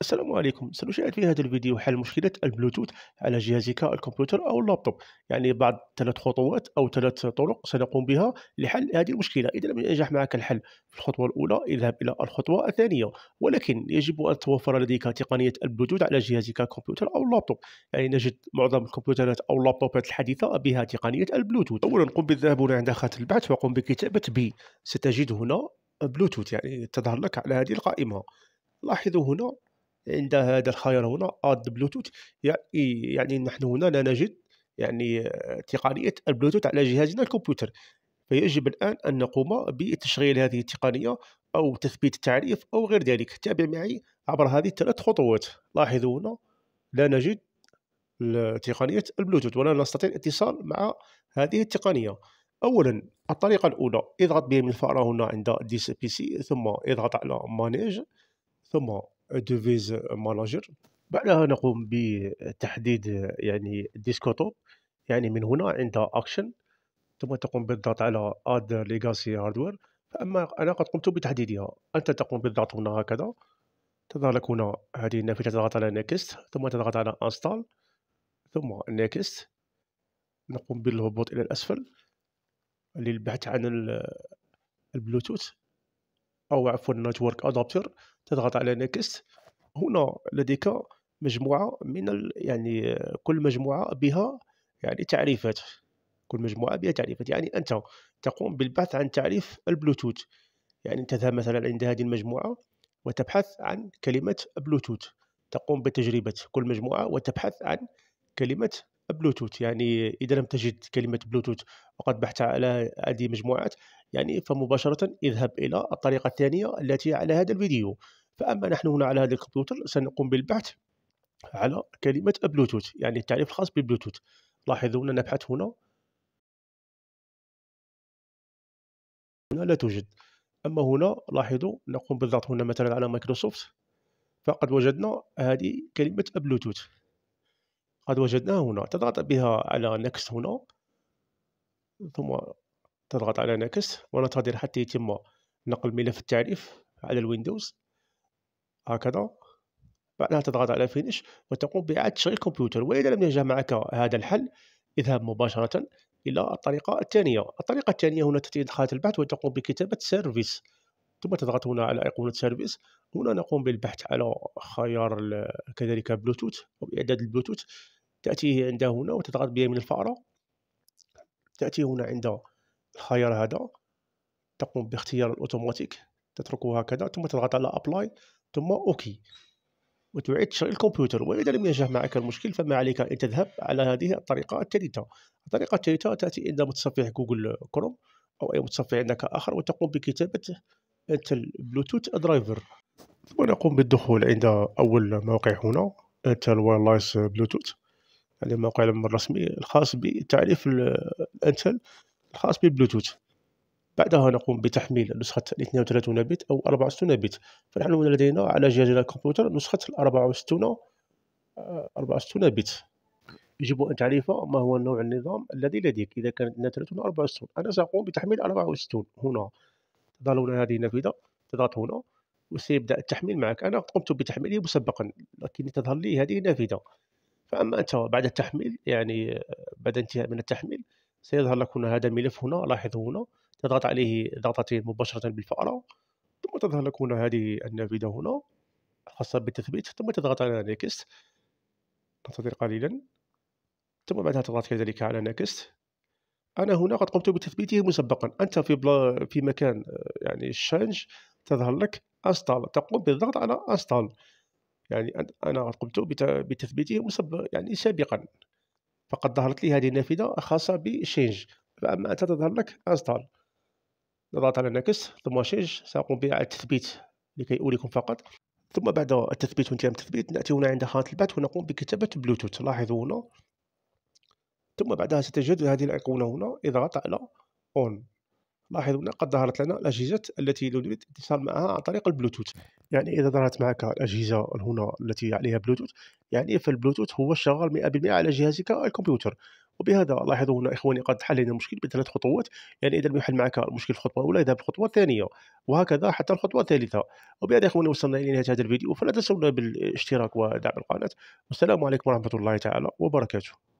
السلام عليكم سنشاهد في هذا الفيديو حل مشكلة البلوتوث على جهازك الكمبيوتر أو اللابتوب يعني بعد ثلاث خطوات أو ثلاث طرق سنقوم بها لحل هذه المشكلة إذا لم ينجح معك الحل في الخطوة الأولى اذهب إلى الخطوة الثانية ولكن يجب أن توفر لديك تقنية البلوتوث على جهازك الكمبيوتر أو اللابتوب يعني نجد معظم الكمبيوترات أو اللابتوبات الحديثة بها تقنية البلوتوث أولا قم بالذهاب هنا عند خانة البحث وقم بكتابة بي ستجد هنا بلوتوث يعني تظهر لك على هذه القائمة لاحظوا هنا عند هذا الخيار هنا اد آه، بلوتوث يعني نحن هنا لا نجد يعني تقنيه البلوتوث على جهازنا الكمبيوتر فيجب الآن أن نقوم بتشغيل هذه التقنية أو تثبيت التعريف أو غير ذلك تابع معي عبر هذه الثلاث خطوات لاحظوا هنا لا نجد تقنية البلوتوث ولا نستطيع الاتصال مع هذه التقنية أولا الطريقة الأولى اضغط بيم الفأرة هنا عند دي سي بي سي ثم اضغط على مانيج ثم ديفيز مانجر بعدها نقوم بتحديد يعني ديسكوتو يعني من هنا عند اكشن ثم تقوم بالضغط على اد ليغاسي هاردوير فاما انا قد قمت بتحديدها انت تقوم بالضغط هنا هكذا تظهر لك هنا هذه النافذه تضغط على نيكست ثم تضغط على انستال ثم نيكست نقوم بالهبوط الى الاسفل للبحث عن البلوتوث او عفوا نتورك ادابتر تضغط على نيكست هنا لديك مجموعه من يعني كل مجموعه بها يعني تعريفات كل مجموعه بها تعريفات يعني انت تقوم بالبحث عن تعريف البلوتوث يعني انت مثلا عند هذه المجموعه وتبحث عن كلمه بلوتوث تقوم بتجربه كل مجموعه وتبحث عن كلمه بلوتوث يعني إذا لم تجد كلمة بلوتوث وقد بحثت على هذه المجموعات يعني فمباشرة اذهب إلى الطريقة الثانية التي على هذا الفيديو فأما نحن هنا على هذا الكمبيوتر سنقوم بالبحث على كلمة بلوتوث يعني التعريف الخاص ببلوتوث ان نبحث هنا هنا لا توجد أما هنا لاحظوا نقوم بالضغط هنا مثلا على مايكروسوفت فقد وجدنا هذه كلمة بلوتوث قد وجدناه هنا تضغط بها على نكست هنا ثم تضغط على نكست وننتظر حتى يتم نقل ملف التعريف على الويندوز هكذا بعدها تضغط على فينيش وتقوم بإعادة تشغيل الكمبيوتر وإذا لم ينجح معك هذا الحل اذهب مباشرة إلى الطريقة الثانية الطريقة الثانية هنا تأتي إدخالات البحث وتقوم بكتابة سيرفيس ثم تضغط هنا على أيقونة سيرفيس هنا نقوم بالبحث على خيار كذلك بلوتوث أو إعداد البلوتوث تأتيه عند هنا وتضغط بيمين الفأرة تأتي هنا عند الخيار هذا تقوم باختيار الأوتوماتيك تتركه هكذا ثم تضغط على أبلاي ثم أوكي وتعيد تشغيل الكمبيوتر وإذا لم ينجح معك المشكل فما عليك أن تذهب على هذه الطريقة الثالثة الطريقة الثالثة تأتي عند متصفح جوجل كروم أو أي متصفح عندك آخر وتقوم بكتابة أنت البلوتوث درايفر ثم نقوم بالدخول عند أول موقع هنا أنت الوايرلايس بلوتوث على موقع الرسمي الخاص بتعريف الانتل الخاص بالبلوتوث بعدها نقوم بتحميل نسخة 32 بت أو 64 بت فنحن لدينا على جهازنا الكمبيوتر نسخة 64 64 آه، بت يجب أن تعرف ما هو نوع النظام الذي لديك إذا كانت 32 أو 64 أنا سأقوم بتحميل 64 هنا تظهر هنا هذه النافذة تضغط هنا وسيبدأ التحميل معك أنا قمت بتحميله مسبقا لكن تظهر لي هذه النافذة فاما انت بعد التحميل يعني بعد انتهاء من التحميل سيظهر لك هنا هذا الملف هنا لاحظوا هنا تضغط عليه ضغطتين مباشره بالفاره ثم تظهر لك هنا هذه النافذه هنا خاصه بالتثبيت ثم تضغط على نيكست ننتظر قليلا ثم بعدها تضغط كذلك على نيكست انا هنا قد قمت بتثبيته مسبقا انت في بلا في مكان يعني الشانج تظهر لك انستال تقوم بالضغط على انستال يعني أنا قمت بتثبيته يعني سابقا فقد ظهرت لي هذه النافذة خاصة بشينج فأما أنت تظهر لك انستال نضغط على نكس ثم شينج سأقوم بالتثبيت لكي أريكم فقط ثم بعد التثبيت وانتهاء التثبيت نأتي هنا عند خانة البحث ونقوم بكتابة بلوتوث لاحظوا هنا ثم بعدها ستجد هذه الأيقونة هنا اضغط على اون لاحظوا هنا قد ظهرت لنا الأجهزة التي نريد الاتصال معها عن طريق البلوتوث يعني إذا ظهرت معك الأجهزة هنا التي عليها بلوتوث يعني فالبلوتوث هو شغال 100% على جهازك الكمبيوتر وبهذا لاحظوا هنا إخواني قد حل لنا المشكل بثلاث خطوات يعني إذا لم يحل معك المشكل في الخطوة الأولى يذهب الخطوة الثانية وهكذا حتى الخطوة الثالثة وبهذا إخواني وصلنا إلى نهاية هذا الفيديو فلا تنسونا بالاشتراك ودعم القناة والسلام عليكم ورحمة الله تعالى وبركاته